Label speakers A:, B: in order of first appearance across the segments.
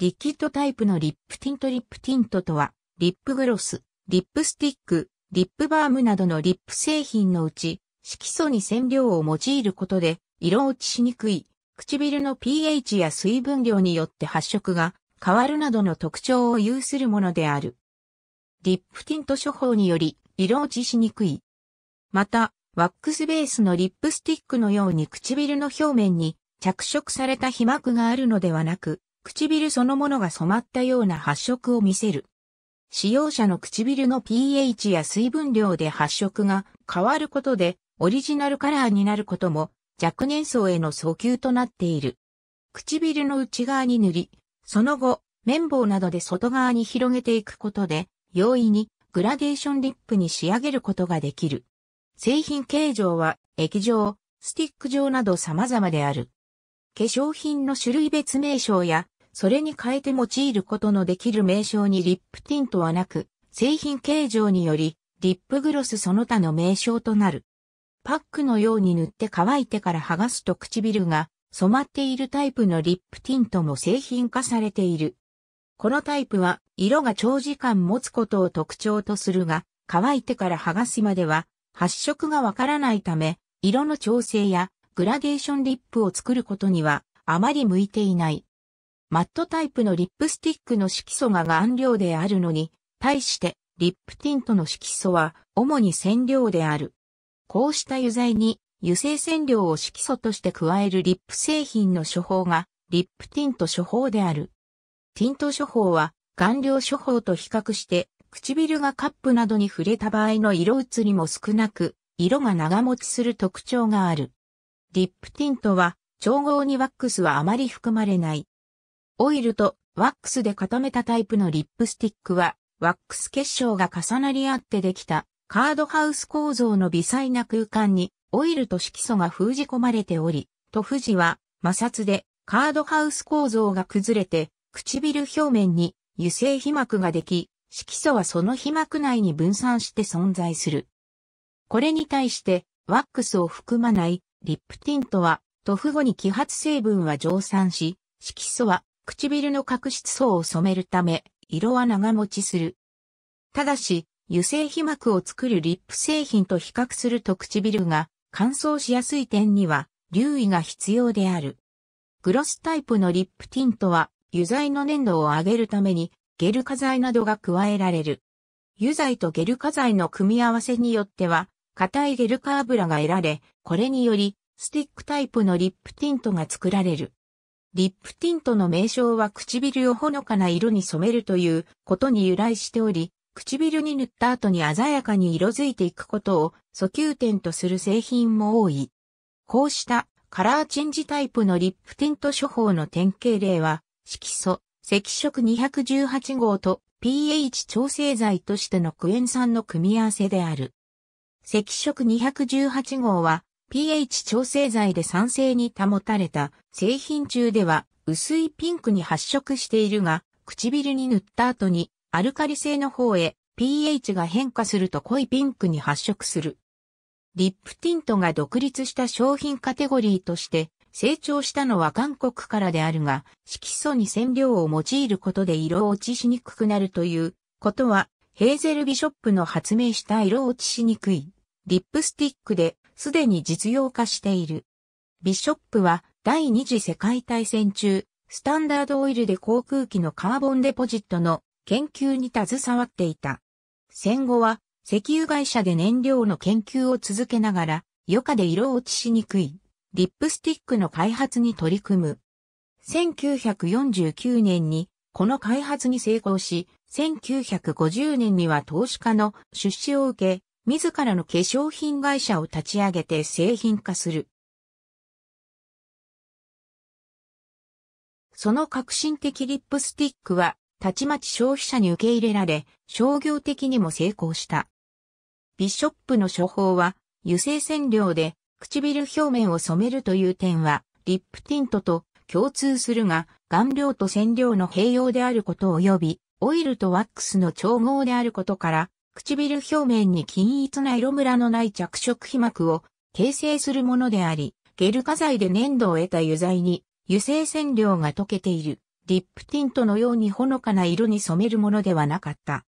A: リキッドタイプのリップティントリップティントとは、リップグロス、リップスティック、リップバームなどのリップ製品のうち、色素に染料を用いることで、色落ちしにくい、唇の pH や水分量によって発色が変わるなどの特徴を有するものである。リップティント処方により、色落ちしにくい。また、ワックスベースのリップスティックのように唇の表面に着色された皮膜があるのではなく、唇そのものが染まったような発色を見せる。使用者の唇の pH や水分量で発色が変わることで、オリジナルカラーになることも若年層への訴求となっている。唇の内側に塗り、その後、綿棒などで外側に広げていくことで、容易にグラデーションリップに仕上げることができる。製品形状は液状、スティック状など様々である。化粧品の種類別名称やそれに変えて用いることのできる名称にリップティントはなく、製品形状により、リップグロスその他の名称となる。パックのように塗って乾いてから剥がすと唇が染まっているタイプのリップティントも製品化されている。このタイプは色が長時間持つことを特徴とするが、乾いてから剥がすまでは発色がわからないため、色の調整やグラデーションリップを作ることにはあまり向いていない。マットタイプのリップスティックの色素が顔料であるのに、対してリップティントの色素は主に染料である。こうした油剤に油性染料を色素として加えるリップ製品の処方がリップティント処方である。ティント処方は顔料処方と比較して唇がカップなどに触れた場合の色移りも少なく、色が長持ちする特徴がある。リップティントは調合にワックスはあまり含まれない。オイルとワックスで固めたタイプのリップスティックは、ワックス結晶が重なり合ってできた、カードハウス構造の微細な空間に、オイルと色素が封じ込まれており、塗布時は摩擦でカードハウス構造が崩れて、唇表面に油性皮膜ができ、色素はその皮膜内に分散して存在する。これに対して、ワックスを含まないリップティントは、塗布後に揮発成分は蒸散し、色素は唇の角質層を染めるため、色は長持ちする。ただし、油性皮膜を作るリップ製品と比較すると唇が乾燥しやすい点には留意が必要である。グロスタイプのリップティントは油剤の粘度を上げるためにゲル化剤などが加えられる。油剤とゲル化剤の組み合わせによっては、硬いゲル化油が得られ、これにより、スティックタイプのリップティントが作られる。リップティントの名称は唇をほのかな色に染めるということに由来しており、唇に塗った後に鮮やかに色づいていくことを訴求点とする製品も多い。こうしたカラーチェンジタイプのリップティント処方の典型例は、色素、赤色218号と pH 調整剤としてのクエン酸の組み合わせである。赤色218号は pH 調整剤で酸性に保たれた製品中では薄いピンクに発色しているが、唇に塗った後にアルカリ性の方へ pH が変化すると濃いピンクに発色する。リップティントが独立した商品カテゴリーとして成長したのは韓国からであるが、色素に染料を用いることで色落ちしにくくなるということは、ヘーゼルビショップの発明した色落ちしにくいリップスティックですでに実用化している。ビショップは第二次世界大戦中、スタンダードオイルで航空機のカーボンデポジットの研究に携わっていた。戦後は石油会社で燃料の研究を続けながら余暇で色落ちしにくいリップスティックの開発に取り組む。1949年にこの開発に成功し、1950年には投資家の出資を受け、自らの化粧品会社を立ち上げて製品化する。その革新的リップスティックは、たちまち消費者に受け入れられ、商業的にも成功した。ビショップの処方は、油性染料で唇表面を染めるという点は、リップティントと共通するが、顔料と染料の併用であること及び、オイルとワックスの調合であることから、唇表面に均一な色ムラのない着色皮膜を形成するものであり、ゲル化剤で粘土を得た油剤に油性染料が溶けている。リップティントのようにほのかな色に染めるものではなかった。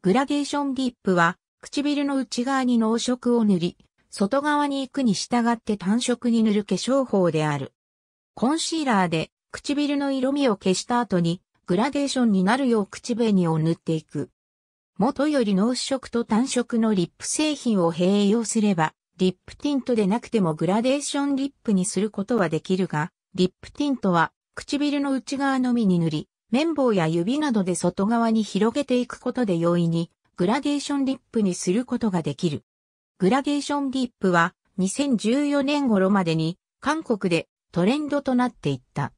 A: グラデーションリップは唇の内側に濃色を塗り、外側に行くに従って単色に塗る化粧法である。コンシーラーで唇の色味を消した後にグラデーションになるよう口紅を塗っていく。元より濃色と単色のリップ製品を併用すれば、リップティントでなくてもグラデーションリップにすることはできるが、リップティントは唇の内側のみに塗り、綿棒や指などで外側に広げていくことで容易にグラデーションリップにすることができる。グラデーションリップは2014年頃までに韓国でトレンドとなっていった。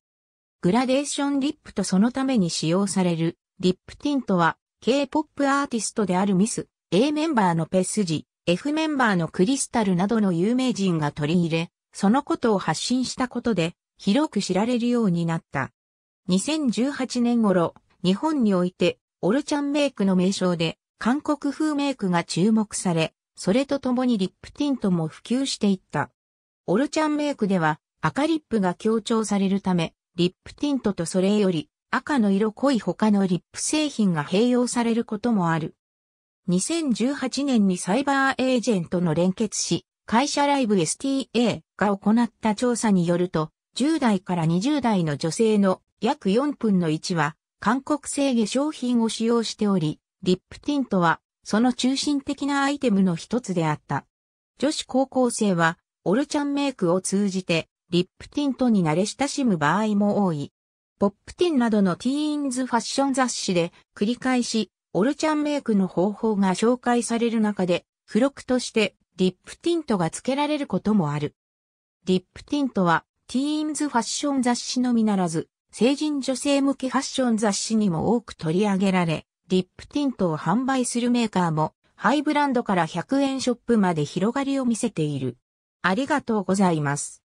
A: グラデーションリップとそのために使用されるリップティントは K-POP アーティストであるミス、A メンバーのペスジ、F メンバーのクリスタルなどの有名人が取り入れ、そのことを発信したことで、広く知られるようになった。2018年頃、日本において、オルチャンメイクの名称で、韓国風メイクが注目され、それと共にリップティントも普及していった。オルチャンメイクでは、赤リップが強調されるため、リップティントとそれより赤の色濃い他のリップ製品が併用されることもある。2018年にサイバーエージェントの連結し、会社ライブ STA が行った調査によると、10代から20代の女性の約4分の1は、韓国製化粧品を使用しており、リップティントは、その中心的なアイテムの一つであった。女子高校生は、オルチャンメイクを通じて、リップティントに慣れ親しむ場合も多い。ポップティンなどのティーンズファッション雑誌で繰り返しオルチャンメイクの方法が紹介される中で付録としてリップティントが付けられることもある。リップティントはティーンズファッション雑誌のみならず成人女性向けファッション雑誌にも多く取り上げられ、リップティントを販売するメーカーもハイブランドから100円ショップまで広がりを見せている。ありがとうございます。